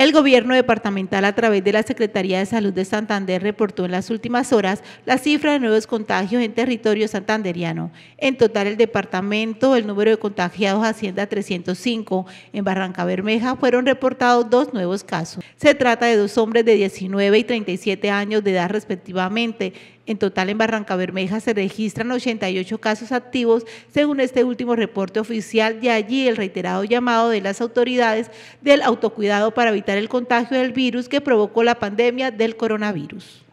El gobierno departamental a través de la Secretaría de Salud de Santander reportó en las últimas horas la cifra de nuevos contagios en territorio santanderiano. En total el departamento, el número de contagiados asciende a 305. En Barranca Bermeja fueron reportados dos nuevos casos. Se trata de dos hombres de 19 y 37 años de edad respectivamente. En total en Barranca Bermeja se registran 88 casos activos según este último reporte oficial. De allí el reiterado llamado de las autoridades del autocuidado para evitar el contagio del virus que provocó la pandemia del coronavirus.